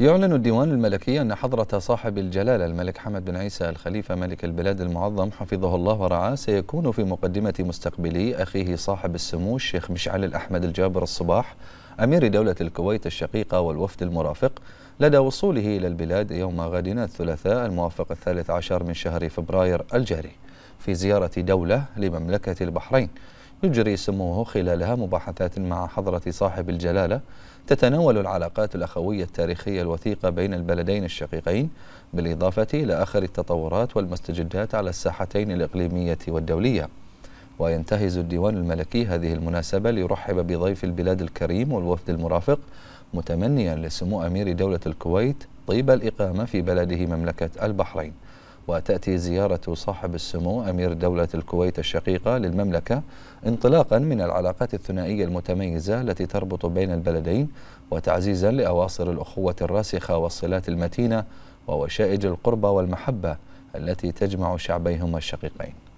يعلن الديوان الملكي أن حضرة صاحب الجلالة الملك حمد بن عيسى الخليفة ملك البلاد المعظم حفظه الله ورعاه سيكون في مقدمة مستقبلي أخيه صاحب السمو الشيخ مشعل الأحمد الجابر الصباح أمير دولة الكويت الشقيقة والوفد المرافق لدى وصوله إلى البلاد يوم غد الثلاثاء الموافق الثالث عشر من شهر فبراير الجاري في زيارة دولة لمملكة البحرين يجري سموه خلالها مباحثات مع حضرة صاحب الجلالة تتناول العلاقات الأخوية التاريخية الوثيقة بين البلدين الشقيقين بالإضافة إلى آخر التطورات والمستجدات على الساحتين الإقليمية والدولية وينتهز الديوان الملكي هذه المناسبة ليرحب بضيف البلاد الكريم والوفد المرافق متمنيا لسمو أمير دولة الكويت طيب الإقامة في بلده مملكة البحرين وتأتي زيارة صاحب السمو أمير دولة الكويت الشقيقة للمملكة انطلاقا من العلاقات الثنائية المتميزة التي تربط بين البلدين وتعزيزا لأواصر الأخوة الراسخة والصلات المتينة ووشائج القربة والمحبة التي تجمع شعبيهما الشقيقين